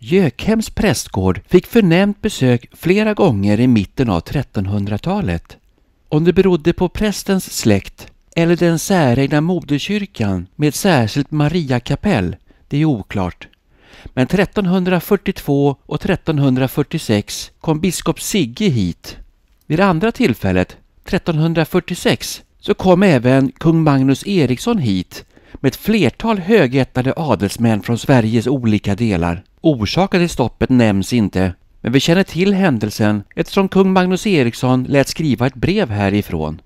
Gökhems prästgård fick förnämt besök flera gånger i mitten av 1300-talet. Om det berodde på prästens släkt eller den säregna moderkyrkan med särskilt Mariakapell, det är oklart. Men 1342 och 1346 kom biskop Sigge hit. Vid det andra tillfället, 1346, så kom även kung Magnus Eriksson hit med ett flertal högättade adelsmän från Sveriges olika delar. Orsaken till stoppet nämns inte, men vi känner till händelsen eftersom kung Magnus Eriksson lät skriva ett brev härifrån.